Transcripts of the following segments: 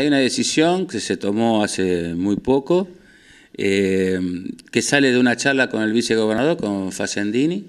Hay una decisión que se tomó hace muy poco, eh, que sale de una charla con el vicegobernador, con Facendini,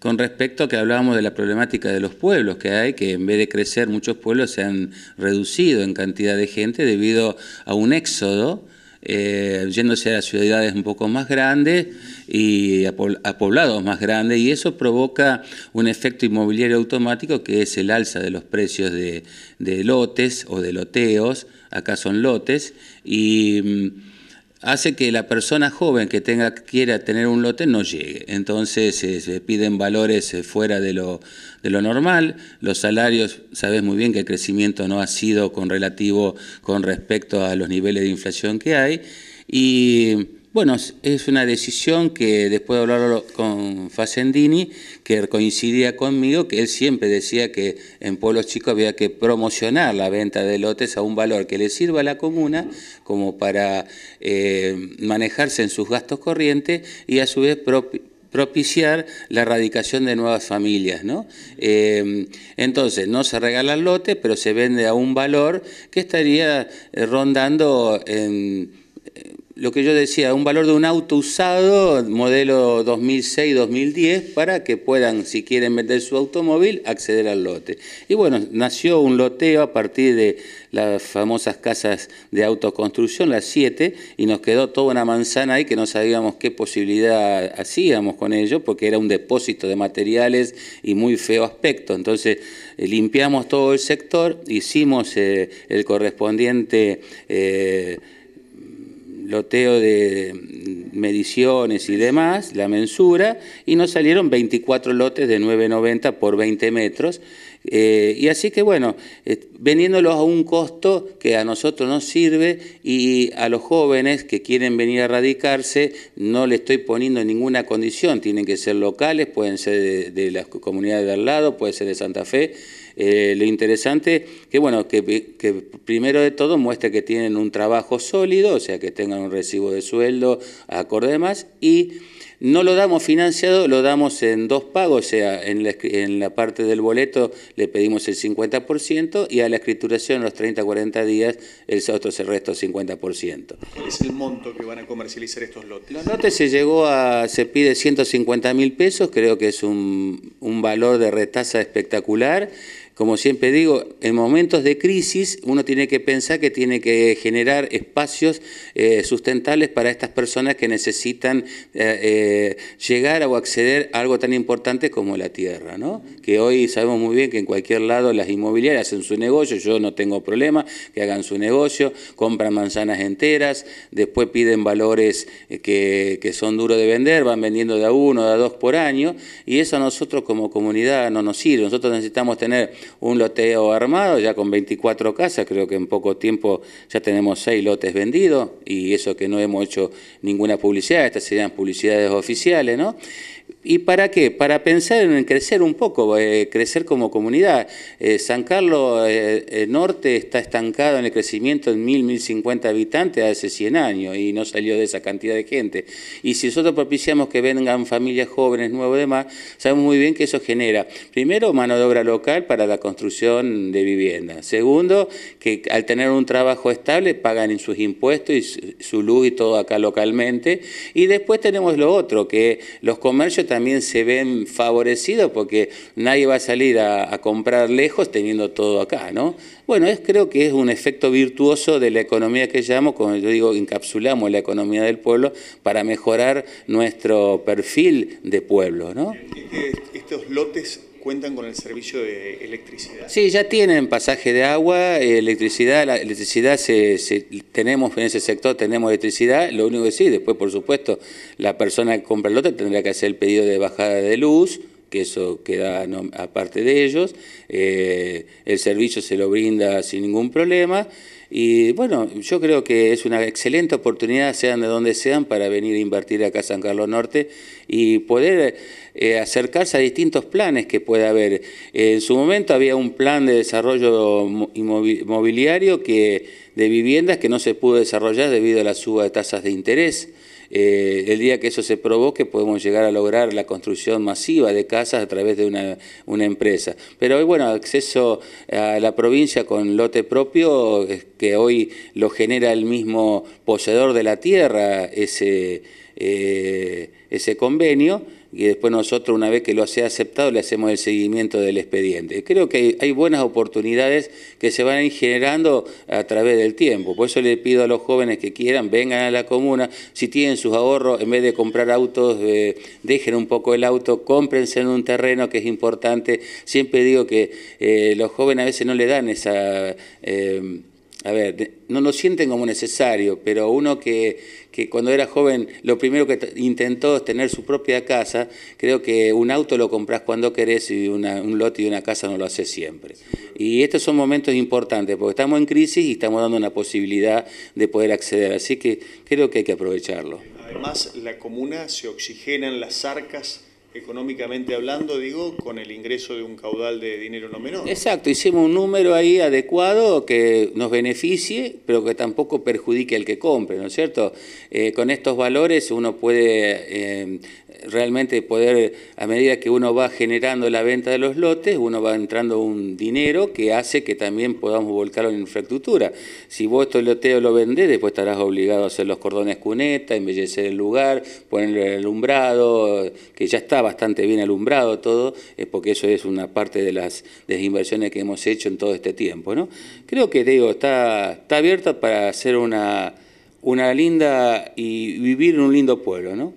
con respecto a que hablábamos de la problemática de los pueblos que hay, que en vez de crecer muchos pueblos se han reducido en cantidad de gente debido a un éxodo eh, yéndose a ciudades un poco más grandes y a, poblados más grandes, y eso provoca un efecto inmobiliario automático que es el alza de los precios de, de lotes o de loteos, acá son lotes, y mm, hace que la persona joven que tenga, quiera tener un lote no llegue. Entonces eh, se piden valores eh, fuera de lo, de lo, normal, los salarios, sabes muy bien que el crecimiento no ha sido con relativo con respecto a los niveles de inflación que hay y bueno, es una decisión que después de hablar con Facendini, que coincidía conmigo, que él siempre decía que en pueblos chicos había que promocionar la venta de lotes a un valor que le sirva a la comuna como para eh, manejarse en sus gastos corrientes y a su vez propiciar la erradicación de nuevas familias. ¿no? Eh, entonces, no se regala el lote, pero se vende a un valor que estaría eh, rondando en lo que yo decía, un valor de un auto usado, modelo 2006-2010, para que puedan, si quieren vender su automóvil, acceder al lote. Y bueno, nació un loteo a partir de las famosas casas de autoconstrucción, las 7, y nos quedó toda una manzana ahí que no sabíamos qué posibilidad hacíamos con ello, porque era un depósito de materiales y muy feo aspecto. Entonces, eh, limpiamos todo el sector, hicimos eh, el correspondiente... Eh, loteo de mediciones y demás, la mensura, y nos salieron 24 lotes de 9,90 por 20 metros. Eh, y así que bueno, veniéndolos eh, vendiéndolos a un costo que a nosotros nos sirve y a los jóvenes que quieren venir a radicarse no le estoy poniendo ninguna condición, tienen que ser locales, pueden ser de, las comunidades de al lado, puede ser de Santa Fe. Eh, lo interesante que bueno, que, primero de todo muestre que tienen un trabajo sólido, o sea, que tengan un recibo de sueldo acorde más, y no lo damos financiado, lo damos en dos pagos, o sea, en la, parte del boleto le pedimos el 50% y a la escrituración en los 30, 40 días el otro el resto 50%. ¿Cuál es el monto que van a comercializar estos lotes? Los lotes se llegó a, se pide 150 mil pesos, creo que es un, un valor de retasa espectacular. Como siempre digo, en momentos de crisis uno tiene que pensar que tiene que generar espacios eh, sustentables para estas personas que necesitan eh, eh, llegar o acceder a algo tan importante como la tierra, ¿no? Que hoy sabemos muy bien que en cualquier lado las inmobiliarias hacen su negocio, yo no tengo problema que hagan su negocio, compran manzanas enteras, después piden valores que, son duros de vender, van vendiendo de a uno, de a dos por año, y eso a nosotros como comunidad no nos sirve, nosotros necesitamos tener un loteo armado, ya con 24 casas, creo que en poco tiempo ya tenemos 6 lotes vendidos y eso que no hemos hecho ninguna publicidad, estas serían publicidades oficiales, ¿no? ¿Y para qué? Para pensar en crecer un poco, eh, crecer como comunidad. Eh, San Carlos eh, Norte está estancado en el crecimiento en 1.000, 1.050 habitantes hace 100 años y no salió de esa cantidad de gente. Y si nosotros propiciamos que vengan familias jóvenes, nuevos y demás, sabemos muy bien que eso genera, primero, mano de obra local para la construcción de vivienda. Segundo, que al tener un trabajo estable pagan sus impuestos y su luz y todo acá localmente. Y después tenemos lo otro, que los comercios también se ven favorecidos porque nadie va a salir a, comprar lejos teniendo todo acá, ¿no? Bueno, es, creo que es un efecto virtuoso de la economía que llamamos, como yo digo, encapsulamos la economía del pueblo para mejorar nuestro perfil de pueblo, ¿no? ¿Estos lotes cuentan con el servicio de electricidad. Sí, ya tienen pasaje de agua, eh, electricidad, la electricidad tenemos en ese sector, tenemos electricidad, lo único que sí, después por supuesto la persona que compra el lote tendría que hacer el pedido de bajada de luz, que eso queda aparte de ellos, eh, el servicio se lo brinda sin ningún problema. Y bueno, yo creo que es una excelente oportunidad, sean de donde sean, para venir a invertir acá a San Carlos Norte y poder eh, acercarse a distintos planes que pueda haber. en su momento había un plan de desarrollo inmobiliario que, de viviendas que no se pudo desarrollar debido a la suba de tasas de interés. Eh, el día que eso se provoque podemos llegar a lograr la construcción masiva de casas a través de una, empresa. Pero bueno, acceso a la provincia con lote propio que hoy lo genera el mismo poseedor de la tierra, ese, eh, ese convenio, y después nosotros, una vez que lo sea aceptado, le hacemos el seguimiento del expediente. Creo que hay, buenas oportunidades que se van a ir generando a través del tiempo. Por eso le pido a los jóvenes que quieran, vengan a la comuna, si tienen sus ahorros, en vez de comprar autos, eh, dejen un poco el auto, cómprense en un terreno que es importante. Siempre digo que eh, los jóvenes a veces no le dan esa a ver, no lo sienten como necesario, pero uno que, que, cuando era joven lo primero que intentó es tener su propia casa, creo que un auto lo compras cuando querés y un lote y una casa no lo haces siempre. Y estos son momentos importantes, porque estamos en crisis y estamos dando una posibilidad de poder acceder, así que creo que hay que aprovecharlo. Además, la comuna se oxigena en las arcas económicamente hablando, digo, con el ingreso de un caudal de dinero no menor. Exacto, hicimos un número ahí adecuado que nos beneficie, pero que tampoco perjudique al que compre, ¿no es cierto? Eh, con estos valores uno puede eh, realmente poder, a medida que uno va generando la venta de los lotes, uno va entrando un dinero que hace que también podamos volcar una infraestructura. Si vos estos loteo lo vendés, después estarás obligado a hacer los cordones cuneta, embellecer el lugar, ponerle el alumbrado, que ya está bastante bien alumbrado todo, es porque eso es una parte de las, desinversiones que hemos hecho en todo este tiempo. ¿no? Creo que, digo, está, está abierta para hacer una, una linda y vivir en un lindo pueblo. ¿no?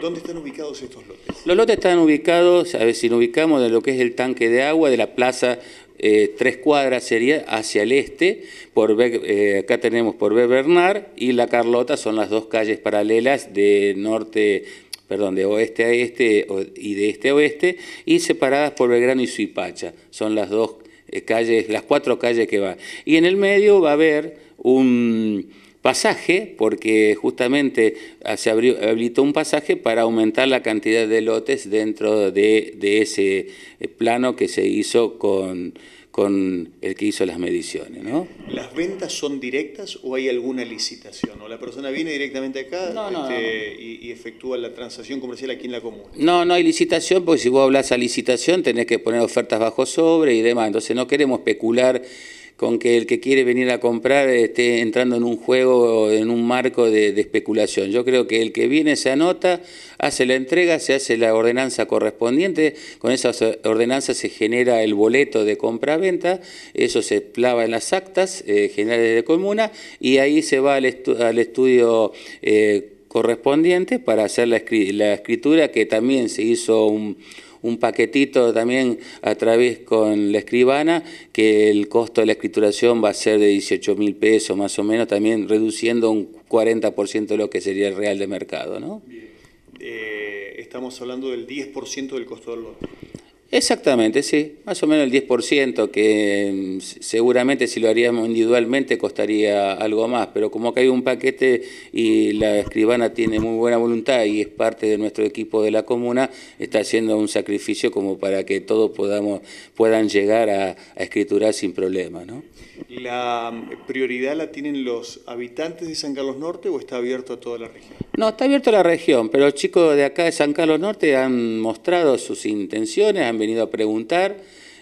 ¿Dónde están ubicados estos lotes? Los lotes están ubicados, a ver si nos ubicamos de lo que es el tanque de agua de la plaza eh, tres cuadras sería hacia el este, por, eh, acá tenemos por B. Bernard y La Carlota, son las dos calles paralelas de norte perdón, de oeste a este y de este a oeste, y separadas por Belgrano y Suipacha. Son las dos eh, calles, las cuatro calles que van. Y en el medio va a haber un pasaje, porque justamente ah, se abrió, habilitó un pasaje para aumentar la cantidad de lotes dentro de, de ese eh, plano que se hizo con con el que hizo las mediciones. ¿no? ¿Las ventas son directas o hay alguna licitación? ¿O la persona viene directamente acá este, y, y, efectúa la transacción comercial aquí en la comuna? No, no hay licitación porque si vos hablas a licitación tenés que poner ofertas bajo sobre y demás. Entonces no queremos especular con que el que quiere venir a comprar esté entrando en un juego, en un marco de, especulación. Yo creo que el que viene se anota, hace la entrega, se hace la ordenanza correspondiente, con esa ordenanza se genera el boleto de compra-venta, eso se plava en las actas eh, generales de comuna y ahí se va al, estudio. Eh, correspondiente para hacer la, la escritura que también se hizo un, un paquetito también a través con la escribana, que el costo de la escrituración va a ser de 18 mil pesos más o menos, también reduciendo un 40% de lo que sería el real de mercado. ¿no? Eh, estamos hablando del 10% del costo del lote. Exactamente, sí, más o menos el 10%, que mm, seguramente si lo haríamos individualmente costaría algo más, pero como que hay un paquete y la escribana tiene muy buena voluntad y es parte de nuestro equipo de la comuna, está haciendo un sacrificio como para que todos podamos, puedan llegar a, escriturar sin problema. ¿no? ¿La mm, prioridad la tienen los habitantes de San Carlos Norte o está abierto a toda la región? No, está abierto a la región, pero los chicos de acá de San Carlos Norte han mostrado sus intenciones, han venido a preguntar.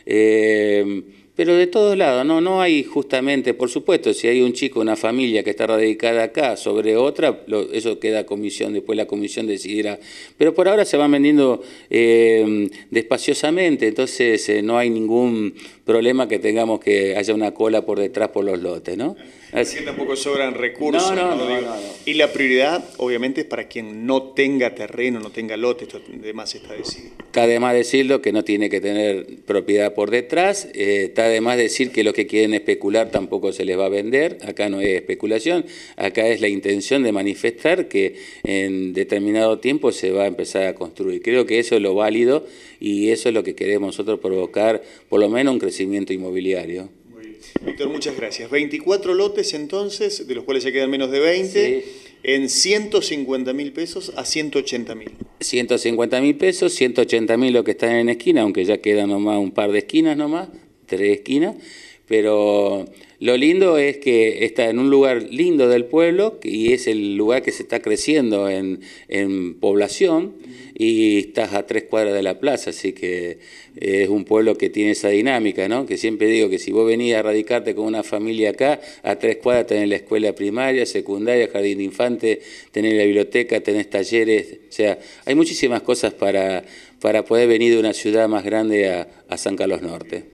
Eh, pero de todos lados, no, no hay justamente, por supuesto, si hay un chico, una familia que está radicada acá sobre otra, eso queda comisión, después la comisión decidirá. Pero por ahora se van vendiendo eh, despaciosamente, entonces eh, no hay ningún problema que tengamos que haya una cola por detrás por los lotes, ¿no? Así tampoco sobran recursos. y la prioridad, obviamente, es para quien no tenga terreno, no tenga lotes esto además está decidido. Está además decirlo que no tiene que tener propiedad por detrás, eh, está además decir que los que quieren especular tampoco se les va a vender, acá no es especulación, acá es la intención de manifestar que en determinado tiempo se va a empezar a construir. Creo que eso es lo válido y eso es lo que queremos nosotros provocar, por lo menos un crecimiento crecimiento inmobiliario. Víctor, muchas gracias. 24 lotes entonces, de los cuales ya quedan menos de 20, en 150 mil pesos a 180 mil. 150 mil pesos, 180 mil lo que están en esquina, aunque ya quedan nomás un par de esquinas nomás, tres esquinas. Pero lo lindo es que está en un lugar lindo del pueblo y es el lugar que se está creciendo en, población y estás a tres cuadras de la plaza, así que eh, es un pueblo que tiene esa dinámica, ¿no? Que siempre digo que si vos venís a radicarte con una familia acá, a tres cuadras tenés la escuela primaria, secundaria, jardín de infante, tenés la biblioteca, tenés talleres, o sea, hay muchísimas cosas para, poder venir de una ciudad más grande a San Carlos Norte.